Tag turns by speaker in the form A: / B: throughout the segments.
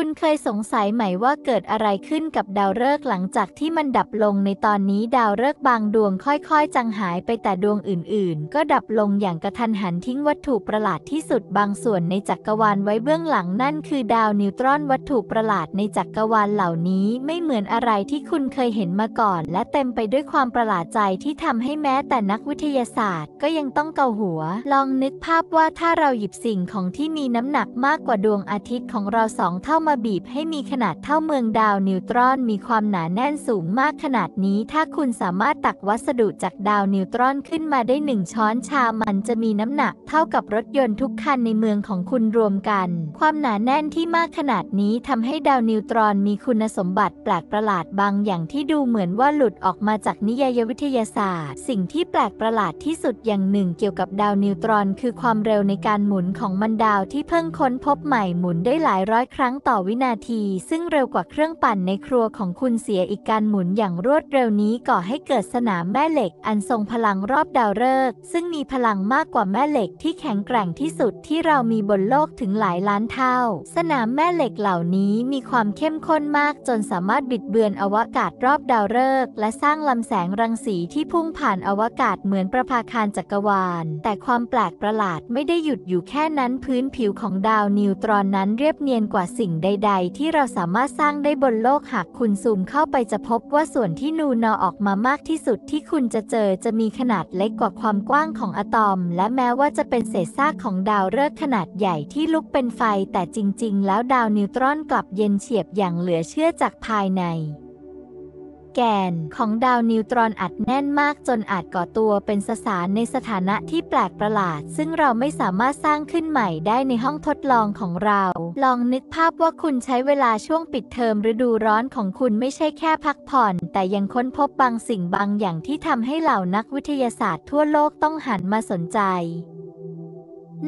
A: คุณเคยสงสัยไหมว่าเกิดอะไรขึ้นกับดาวฤกษ์หลังจากที่มันดับลงในตอนนี้ดาวฤกษ์บางดวงค่อยๆจางหายไปแต่ดวงอื่นๆ ก็ดับลงอย่างกระทันหันทิ้งวัตถุประหลาดที่สุดบางส่วนในจักรวาลไว้เบื้องหลังนั่นคือดาวนิวตรอนวัตถุประหลาดในจักรวาลเหล่านี้ไม่เหมือนอะไรที่คุณเคยเห็นมาก่อน และเต็มไปด้วยความประหลาดใจที่ทำให้แม้แต่นักวิทยาศาสตร์ ก็ยังต้องเกาหัว ลองนึกภาพว่าถ้าเราหยิบสิ่งของที่มีน้ำหนักมากกว่าดวงอาทิตย์ของเราสองเท่ามาบีบให้มีขนาดเท่าเมืองดาวนิวตรอนมีความหนาแน่นสูงมากขนาดนี้ถ้าคุณสามารถตักวัสดุจากดาวนิวตรอนขึ้นมาได้หนึ่งช้อนชามันจะมีน้ำหนัก เท่ากับรถยนต์ทุกคันในเมืองของคุณรวมกัน ความหนาแน่นที่มากขนาดนี้ทำให้ดาวนิวตรอนมีคุณสมบัติแปลกประหลาดบางอย่างที่ดูเหมือนว่าหลุดออกมาจากนิยายวิทยาศาสตร์ สิ่งที่แปลกประหลาดที่สุดอย่างหนึ่ง เกี่ยวกับดาวนิวตรอน คือความเร็วในการหมุนของมันดาวที่เพิ่งค้นพบใหม่หมุนได้หลายร้อยครั้งต่ออวินาที ซึ่งเร็วกว่าเครื่องปั่นในครัวของคุณเสียอีกการหมุนอย่างรวดเร็วนี้ก่อให้เกิดสนามแม่เหล็ก อันทรงพลังรอบดาวฤกษ์ซึ่งมีพลังมากกว่าแม่เหล็กที่แข็งแกร่งที่สุดที่เรามีบนโลกถึงหลายล้านเท่า สนามแม่เหล็กเหล่านี้มีความเข้มข้นมาก จนสามารถบิดเบือนอวกาศรอบดาวฤกษ์และสร้างลำแสงรังสีที่พุ่งผ่านอวกาศเหมือนประภาคารจักรวาล แต่ความแปลกประหลาด ไม่ได้หยุดอยู่แค่นั้นพื้นผิวของดาวนิวตรอนนั้น เรียบเนียนกว่าสิ่งใดๆที่เราสามารถสร้างได้บนโลก หากคุณซูมเข้าไปจะพบว่าส่วนที่นูนอออกมามากที่สุดที่คุณจะเจอจะมีขนาดเล็กกว่าความกว้างของอะตอม และแม้ว่าจะเป็นเศษซากของดาวฤกษ์ขนาดใหญ่ที่ลุกเป็นไฟแต่จริงๆ แล้วดาวนิวตรอนกลับเย็นเฉียบอย่างเหลือเชื่อจากภายในแกนของดาวนิวตรอนอัดแน่นมากจนอาจก่อตัวเป็นสสารในสถานะที่แปลกประหลาด ซึ่งเราไม่สามารถสร้างขึ้นใหม่ได้ในห้องทดลองของเรา ลองนึกภาพว่าคุณใช้เวลาช่วงปิดเทอมฤดูร้อนของคุณไม่ใช่แค่พักผ่อน แต่ยังค้นพบบางสิ่งบางอย่างที่ทำให้เหล่านักวิทยาศาสตร์ทั่วโลกต้องหันมาสนใจ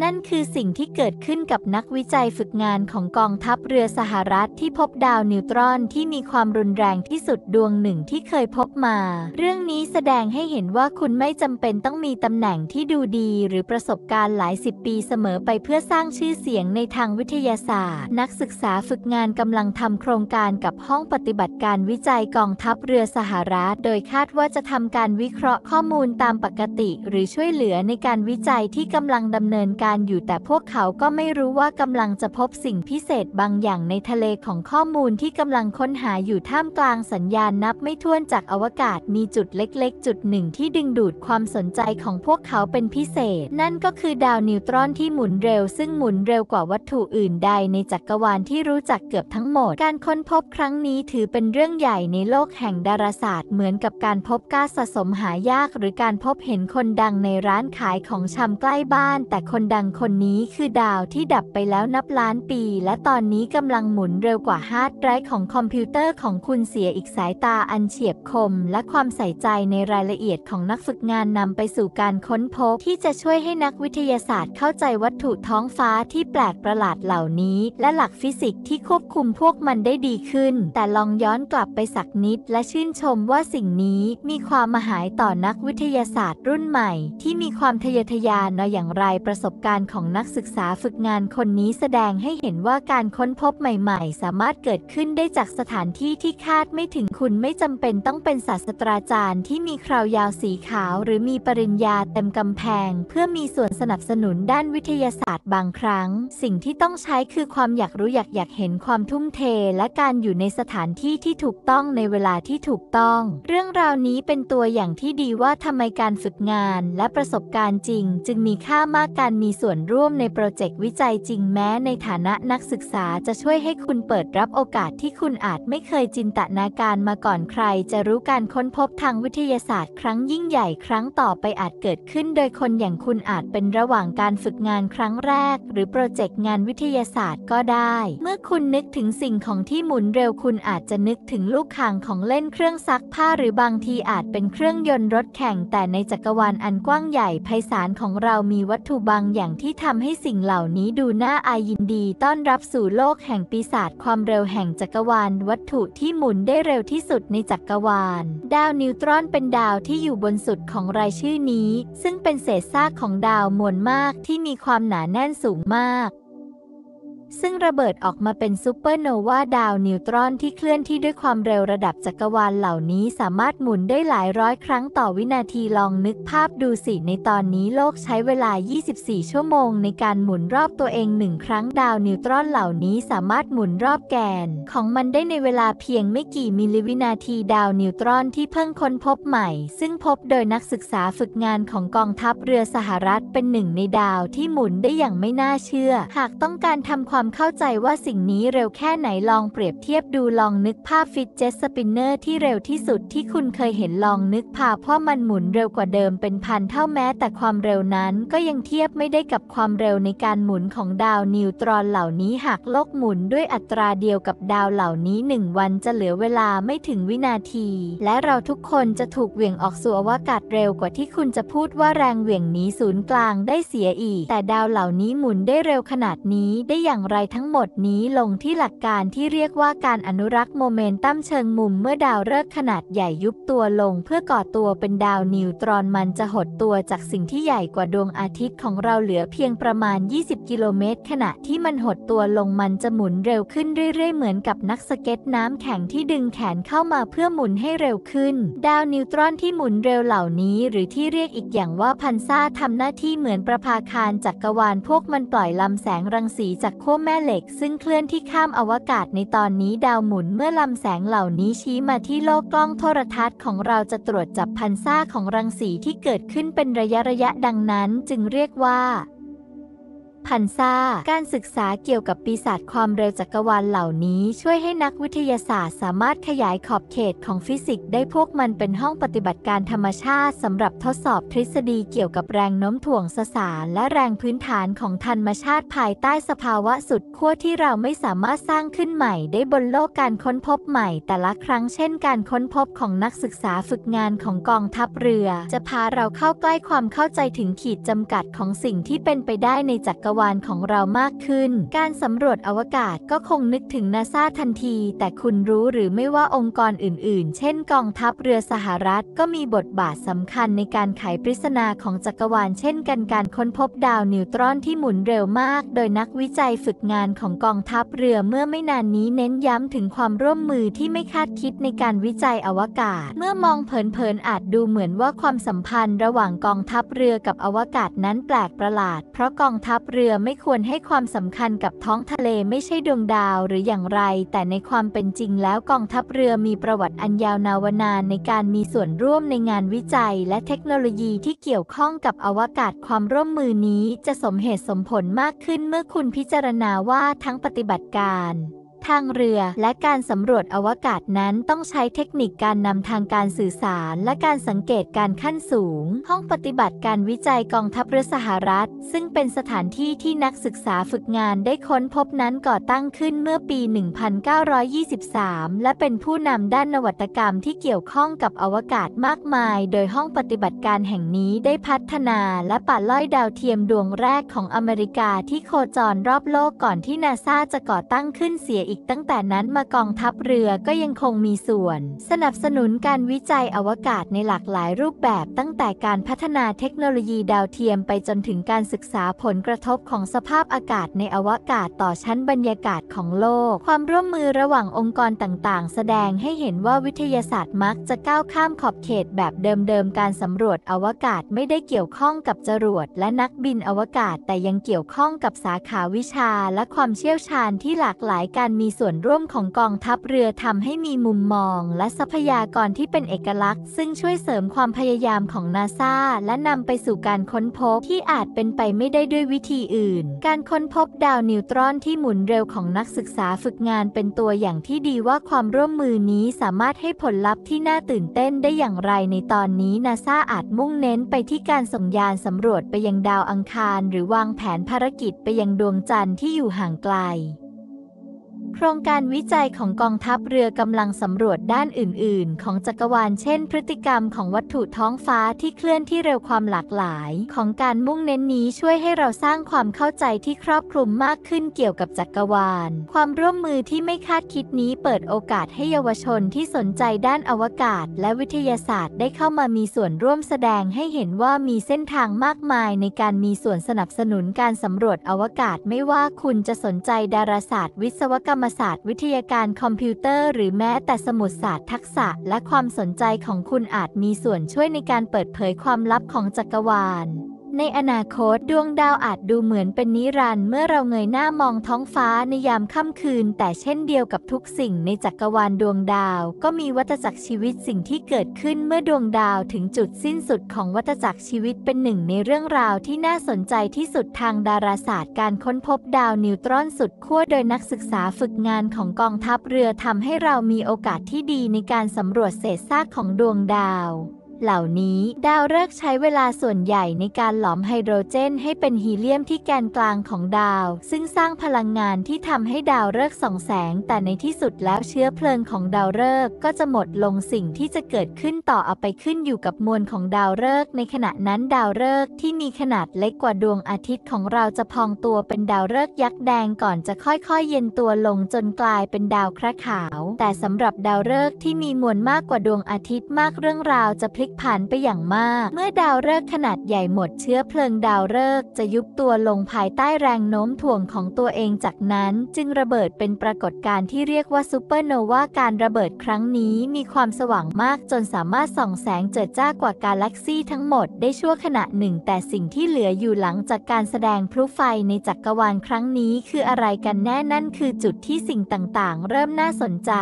A: นั่นคือสิ่งที่เกิดขึ้นกับนักวิจัยฝึกงานของกองทัพเรือสหรัฐที่พบดาวนิวตรอนที่มีความรุนแรงที่สุดดวงหนึ่งที่เคยพบมา เรื่องนี้แสดงให้เห็นว่าคุณไม่จำเป็นต้องมีตำแหน่งที่ดูดีหรือประสบการณ์หลายสิบปีเสมอไปเพื่อสร้างชื่อเสียงในทางวิทยาศาสตร์ นักศึกษาฝึกงานกำลังทำโครงการกับห้องปฏิบัติการวิจัยกองทัพเรือสหรัฐ โดยคาดว่าจะทำการวิเคราะห์ข้อมูลตามปกติ หรือช่วยเหลือในการวิจัยที่กำลังดำเนินการอยู่แต่พวกเขาก็ไม่รู้ว่ากำลังจะพบสิ่งพิเศษบางอย่างในทะเลของข้อมูลที่กำลังค้นหาอยู่ท่ามกลางสัญญาณนับไม่ถ้วนจากอวกาศมีจุดเล็กๆ จุดหนึ่งที่ดึงดูดความสนใจของพวกเขาเป็นพิเศษ นั่นก็คือดาวนิวตรอนที่หมุนเร็วซึ่งหมุนเร็วกว่าวัตถุอื่นใดในจักรวาลที่รู้จักเกือบทั้งหมดการค้นพบครั้งนี้ถือเป็นเรื่องใหญ่ในโลกแห่งดาราศาสตร์เหมือนกับการพบก๊าซสะสมหายากหรือการพบเห็นคนดังในร้านขายของชำใกล้บ้านแต่คนดังคนนี้คือดาวที่ดับไปแล้วนับล้านปี และตอนนี้กำลังหมุนเร็วกว่าฮาร์ดไดรฟ์ของคอมพิวเตอร์ของคุณเสียอีกสายตาอันเฉียบคม และความใส่ใจในรายละเอียดของนักฝึกงานนำไปสู่การค้นพบ ที่จะช่วยให้นักวิทยาศาสตร์เข้าใจวัตถุท้องฟ้าที่แปลกประหลาดเหล่านี้ และหลักฟิสิกส์ที่ควบคุมพวกมันได้ดีขึ้น แต่ลองย้อนกลับไปสักนิด และชื่นชมว่าสิ่งนี้มีความมหายต่อนักวิทยาศาสตร์รุ่นใหม่ ที่มีความทะเยอทะยานอย่างไรประสบการณ์ของนักศึกษาฝึกงานคนนี้แสดงให้เห็นว่าการค้นพบใหม่ๆ สามารถเกิดขึ้นได้จากสถานที่ที่คาดไม่ถึงคุณไม่จำเป็นต้องเป็นศาสตราจารย์ ที่มีคราวยาวสีขาว หรือมีปริญญาเต็มกำแพง เพื่อมีส่วนสนับสนุนด้านวิทยาศาสตร์บางครั้ง สิ่งที่ต้องใช้คือความอยากรู้อยาก อยากเห็นความทุ่มเทและการอยู่ในสถานที่ที่ถูกต้องในเวลาที่ถูกต้อง เรื่องราวนี้เป็นตัวอย่างที่ดีว่าทำไมการฝึกงานและประสบการณ์จริง จึงมีค่ามากการมีมีส่วนร่วมในโปรเจกต์วิจัยจริงแม้ ในฐานะนักศึกษาจะช่วยให้คุณเปิดรับโอกาสที่คุณอาจไม่เคยจินตนาการมาก่อนใคร จะรู้การค้นพบทางวิทยาศาสตร์ ครั้งยิ่งใหญ่ ครั้งต่อไปอาจเกิดขึ้นโดยคนอย่างคุณอาจเป็นระหว่างการฝึกงานครั้งแรกหรือโปรเจกต์งานวิทยาศาสตร์ก็ได้ เมื่อคุณนึกถึงสิ่งของที่หมุนเร็ว คุณอาจจะนึกถึงลูกข่างของเล่นเครื่องซักผ้าหรือบางทีอาจเป็นเครื่องยนต์รถแข่ง แต่ในจักรวาลอันกว้างใหญ่ไพศาลของเรามีวัตถุบางอย่างที่ทำให้สิ่งเหล่านี้ดูน่าอายยินดีต้อนรับสู่โลกแห่งปีศาจความเร็วแห่งจักรวาลวัตถุที่หมุนได้เร็วที่สุดในจักรวาล ดาวนิวตรอนเป็นดาวที่อยู่บนสุดของรายชื่อนี้ซึ่งเป็นเศษซากของดาวมวลมากที่มีความหนาแน่นสูงมากซึ่งระเบิดออกมาเป็นซูเปอร์โนวาดาวนิวตรอนที่เคลื่อนที่ด้วยความเร็วระดับจักรวาลเหล่านี้สามารถหมุนได้หลายร้อยครั้งต่อวินาทีลองนึกภาพดูสิในตอนนี้โลกใช้เวลา 24 ชั่วโมงในการหมุนรอบตัวเองหนึ่งครั้งดาวนิวตรอนเหล่านี้สามารถหมุนรอบแกน ของมันได้ในเวลาเพียงไม่กี่มิลลิวินาทีดาวนิวตรอนที่เพิ่งค้นพบใหม่ ซึ่งพบโดยนักศึกษาฝึกงานของกองทัพเรือสหรัฐเป็นหนึ่งในดาวที่หมุนได้อย่างไม่น่าเชื่อ หากต้องการทำความความเข้าใจว่าสิ่งนี้เร็วแค่ไหนลองเปรียบเทียบดูลองนึกภาพฟิตเจสสปินเนอร์ที่เร็วที่สุดที่คุณเคยเห็นลองนึกภาพพ่ามันหมุนเร็วกว่าเดิมเป็นพันเท่าแม้ แต่ความเร็วนั้นก็ยังเทียบไม่ได้กับความเร็วในการหมุนของดาวนิวตรอนเหล่านี้หากโลกหมุนด้วยอัตราเดียวกับดาวเหล่านี้หนึ่งวันจะเหลือเวลาไม่ถึงวินาทีและเราทุกคนจะถูกเหวี่ยงออกสู่อวกาศเร็วกว่าที่คุณจะพูดว่าแรงเหวี่ยงนี้ศูนย์กลางได้เสียอีก แต่ดาวเหล่านี้หมุนได้เร็วขนาดนี้ได้อย่างไรทั้งหมดนี้ลงที่หลักการที่เรียกว่าการอนุรักษ์โมเมนตัมเชิงมุมเมื่อดาวฤกษ์ขนาดใหญ่ยุบตัวลงเพื่อก่อตัวเป็นดาวนิวตรอน มันจะหดตัวจากสิ่งที่ใหญ่กว่าดวงอาทิตย์ของเราเหลือเพียงประมาณ 20 กิโลเมตร ขณะที่มันหดตัวลงมันจะหมุนเร็ว ขึ้นเรื่อยๆ เหมือนกับนักสเก็ตน้ำแข็งที่ดึงแขนเข้ามาเพื่อหมุนให้เร็วขึ้น ดาวนิวตรอนที่หมุนเร็วเหล่านี้ หรือที่เรียกอีกอย่างว่าพันซ่าทำหน้าที่เหมือนประภาคารจักกรวาล พวกมันปล่อยลำแสงรังสีจากขั้วแม่เหล็ก ซึ่งเคลื่อนที่ข้ามอวกาศในตอนนี้ดาวหมุนเมื่อลำแสงเหล่านี้ชี้มาที่โลกกล้องโทรทัศน์ของเราจะตรวจจับพันซ่าของรังสีที่เกิดขึ้นเป็นระยะระยะดังนั้นจึงเรียกว่าพันซาการศึกษาเกี่ยวกับปีศาจความเร็วจักรวาลเหล่านี้ ช่วยให้นักวิทยาศาสตร์สามารถขยายขอบเขตของฟิสิกส์ได้พวกมันเป็นห้องปฏิบัติการธรรมชาติ สำหรับทดสอบทฤษฎีเกี่ยวกับแรงโน้มถ่วงสสาร และแรงพื้นฐานของธรรมชาติภายใต้สภาวะสุดขั้วที่เราไม่สามารถสร้างขึ้นใหม่ได้บนโลกการค้นพบใหม่ แต่ละครั้งเช่น การค้นพบของนักศึกษาฝึกงานของกองทัพเรือ จะพาเราเข้าใกล้ความเข้าใจถึงขีดจำกัดของสิ่งที่เป็นไปได้ในจักรวาลวาลของเรามากขึ้น การสำรวจอวกาศก็คงนึกถึงนาซาทันที แต่คุณรู้หรือไม่ว่าองค์กรอื่น ๆ เช่น กองทัพเรือสหรัฐ ก็มีบทบาทสำคัญในการไขปริศนาของจักรวาล เช่นกัน การค้นพบดาวนิวตรอนที่หมุนเร็วมาก โดยนักวิจัยฝึกงานของกองทัพเรือเมื่อไม่นานนี้เน้นย้ำถึงความร่วมมือที่ไม่คาดคิดในการวิจัยอวกาศ เมื่อมองเผินๆอาจดูเหมือนว่าความสัมพันธ์ระหว่างกองทัพเรือกับอวกาศนั้นแปลกประหลาด เพราะกองทัพเรืเรือไม่ควรให้ความสำคัญกับท้องทะเลไม่ใช่ดวงดาวหรืออย่างไร แต่ในความเป็นจริงแล้วกองทัพเรือมีประวัติอันยาวนาวนานในการมีส่วนร่วมในงานวิจัยและเทคโนโลยีที่เกี่ยวข้องกับอวกาศความร่วมมือนี้ จะสมเหตุสมผลมากขึ้นเมื่อคุณพิจารณาว่าทั้งปฏิบัติการทางเรือ และการสำรวจอวกาศนั้นต้องใช้เทคนิคการนำทางการสื่อสาร และการสังเกตการขั้นสูง ห้องปฏิบัติการวิจัยกองทัพเรือสหรัฐ ซึ่งเป็นสถานที่ที่นักศึกษาฝึกงานได้ค้นพบนั้นก่อตั้งขึ้นเมื่อปี 1923 และเป็นผู้นำด้านนวัตกรรมที่เกี่ยวข้องกับอวกาศมากมาย โดยห้องปฏิบัติการแห่งนี้ได้พัฒนา และปัดล่อยดาวเทียมดวงแรกของอเมริกาที่โคจรรอบโลกก่อนที่นาซาจะก่อตั้งขึ้นเสียอีกตั้งแต่นั้นมากองทัพเรือก็ยังคงมีส่วน สนับสนุนการวิจัยอวกาศในหลากหลายรูปแบบ ตั้งแต่การพัฒนาเทคโนโลยีดาวเทียมไปจนถึงการศึกษาผลกระทบของสภาพอากาศในอวกาศต่อชั้นบรรยากาศของโลก ความร่วมมือระหว่างองค์กรต่าง ๆ แสดงให้เห็นว่าวิทยาศาสตร์มักจะก้าวข้ามขอบเขต แบบเดิมๆการสำรวจอวกาศไม่ได้เกี่ยวข้องกับจรวดและนักบินอวกาศ แต่ยังเกี่ยวข้องกับสาขาวิชา และความเชี่ยวชาญที่หลากหลายการมีมีส่วนร่วมของกองทัพเรือทำให้มีมุมมองและทรัพยากรที่เป็นเอกลักษณ์ซึ่งช่วยเสริมความพยายามของนาซาและนำไปสู่การค้นพบที่อาจเป็นไปไม่ได้ด้วยวิธีอื่น การค้นพบดาวนิวตรอนที่หมุนเร็วของนักศึกษาฝึกงานเป็นตัวอย่างที่ดีว่าความร่วมมือนี้สามารถให้ผลลัพธ์ที่น่าตื่นเต้นได้อย่างไรในตอนนี้นาซาอาจมุ่งเน้นไปที่การส่งยานสำรวจไปยังดาวอังคารหรือวางแผนภารกิจไปยังดวงจันทร์ที่อยู่ห่างไกลโครงการวิจัยของกองทัพเรือกำลังสำรวจด้านอื่น ๆ ของจักรวาล เช่น พฤติกรรมของวัตถุท้องฟ้าที่เคลื่อนที่เร็วความหลากหลายของการมุ่งเน้นนี้ช่วยให้เราสร้างความเข้าใจที่ครอบคลุมมากขึ้นเกี่ยวกับจักรวาล ความร่วมมือที่ไม่คาดคิดนี้เปิดโอกาสให้เยาวชนที่สนใจด้านอวกาศและวิทยาศาสตร์ได้เข้ามามีส่วนร่วมแสดงให้เห็นว่ามีเส้นทางมากมายในการมีส่วนสนับสนุนการสำรวจอวกาศไม่ว่าคุณจะสนใจดาราศาสตร์วิศวกรรมมศาสตร์วิทยาการคอมพิวเตอร์หรือแม้แต่สมุดศาสตร์ทักษะ และความสนใจของคุณอาจมีส่วนช่วยในการเปิดเผยความลับของจักรวาลในอนาคตดวงดาวอาจดูเหมือนเป็นนิรันด์เมื่อเราเงยหน้ามองท้องฟ้าในยามค่ำคืน แต่เช่นเดียวกับทุกสิ่งในจักรวาลดวงดาว ก็มีวัฏจักรชีวิตสิ่งที่เกิดขึ้นเมื่อดวงดาวถึงจุดสิ้นสุดของวัฏจักรชีวิตเป็นหนึ่งในเรื่องราวที่น่าสนใจที่สุดทางดาราศาสตร์การค้นพบดาว นิวตรอนสุดขั้วโดยนักศึกษาฝึกงานของกองทัพเรือทำให้เรามีโอกาสที่ดีในการสำรวจเศษซากของดวงดาวเหล่านี้ดาวฤกษ์ใช้เวลาส่วนใหญ่ในการหลอมไฮโดรเจน ให้เป็นฮีเลียมที่แกนกลางของดาว ซึ่งสร้างพลังงานที่ทำให้ดาวฤกษ์ส่องแสง แต่ในที่สุดแล้วเชื้อเพลิงของดาวฤกษ์ก็จะหมดลงสิ่งที่จะเกิดขึ้นต่อเอาไปขึ้นอยู่กับมวลของดาวฤกษ์ในขณะนั้นดาวฤกษ์ที่มีขนาดเล็กกว่าดวงอาทิตย์ของเราจะพองตัวเป็นดาวฤกษ์ยักษ์แดงก่อนจะค่อย ๆ เย็นตัวลงจนกลายเป็นดาวคระขาว แต่สำหรับดาวฤกษ์ที่มีมวลมากกว่าดวงอาทิตย์มากเรื่องราวจะพลิกกผันไปอย่างมาก เมื่อดาวฤกษ์ขนาดใหญ่หมดเชื้อเพลิงดาวฤกษ์จะยุบตัวลงภายใต้แรงโน้มถ่วงของตัวเองจากนั้น จึงระเบิดเป็นปรากฏการณ์ที่เรียกว่าซูเปอร์โนวาการระเบิดครั้งนี้มีความสว่างมาก จนสามารถส่องแสงเจิดจ้ากว่ากาแล็กซี่ทั้งหมดได้ชั่วขณะหนึ่งแต่สิ่งที่เหลืออยู่หลังจากการแสดงพลุไฟในจักรวาลครั้งนี้ คืออะไรกันแน่นั่นคือจุดที่สิ่งต่างๆ เริ่มน่าสนใจ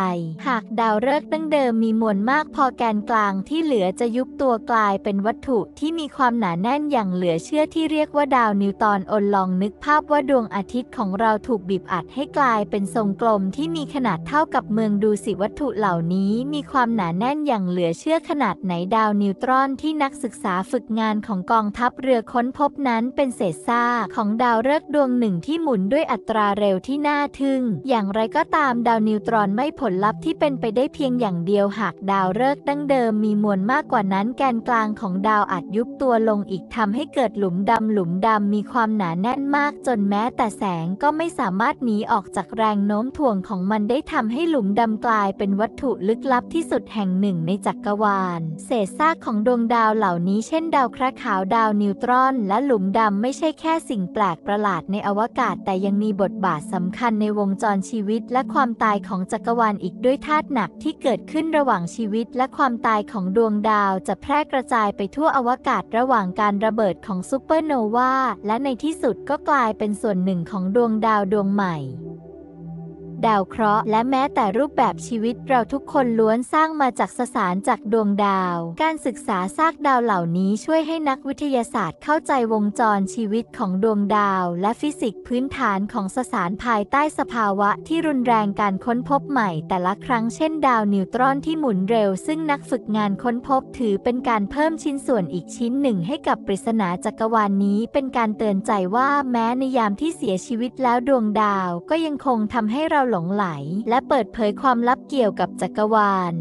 A: หากดาวฤกษ์ดั้งเดิมมีมวลมากพอแกนกลางที่เหลือจะยุบตัวกลายเป็นวัตถุที่มีความหนาแน่นอย่างเหลือเชื่อที่เรียกว่าดาวนิวตอนอนลองนึกภาพว่าดวงอาทิตย์ของเราถูกบีบอัดให้กลายเป็นทรงกลมที่มีขนาดเท่ากับเมืองดูสิวัตถุเหล่านี้ มีความหนาแน่นอย่างเหลือเชื่อขนาดไหนดาวนิวตรอนที่นักศึกษาฝึกงานของกองทัพเรือค้นพบนั้นเป็นเศษซากของดาวฤกษ์ดวงหนึ่งที่หมุนด้วยอัตราเร็วที่น่าทึ่ง อย่างไรก็ตามดาวนิวตรอนไม่ผลลัพธ์ที่เป็นไปได้เพียงอย่างเดียวหากดาวฤกษ์ดั้งเดิมมีมวลมากกว่านั้นแกนกลางของดาวอาจยุบตัวลงอีกทำให้เกิดหลุมดำหลุมดำมีความหนาแน่นมากจนแม้แต่แสงก็ไม่สามารถหนีออกจากแรงโน้มถ่วงของมันได้ทำให้หลุมดำกลายเป็นวัตถุลึกลับ ที่สุดแห่งหนึ่งในจักกรวาล เศษซากของดวงดาวเหล่านี้เช่น ดาวคราขาวดาวนิวตรอน และหลุมดำไม่ใช่แค่สิ่งแปลกประหลาดในอวกาศ แต่ยังมีบทบาทสำคัญในวงจรชีวิต และความตายของจักรวาล อีกด้วยธาตุหนักที่เกิดขึ้นระหว่างชีวิต และความตายของดวงดาวจะแพร่กระจายไปทั่วอวกาศระหว่างการระเบิดของซูเปอร์โนวาและในที่สุดก็กลายเป็นส่วนหนึ่งของดวงดาวดวงใหม่ดาวเคราะห์และแม้แต่รูปแบบชีวิตเราทุกคนล้วนสร้างมาจากสสารจากดวงดาว การศึกษาซากดาวเหล่านี้ช่วยให้นักวิทยาศาสตร์เข้าใจวงจรชีวิตของดวงดาว และฟิสิกส์พื้นฐานของสสารภายใต้สภาวะที่รุนแรงการค้นพบใหม่ แต่ละครั้งเช่น ดาว นิวตรอนที่หมุนเร็ว ซึ่งนักฝึกงานค้นพบถือเป็นการเพิ่มชิ้นส่วนอีกชิ้นหนึ่งให้กับปริศนาจักรวาลนนี้ เป็นการเตือนใจว่าแม้ในยามที่เสียชีวิตแล้วดวงดาวก็ยังคงทำให้เราหลงไหลและเปิดเผยความลับเกี่ยวกับจักรวาล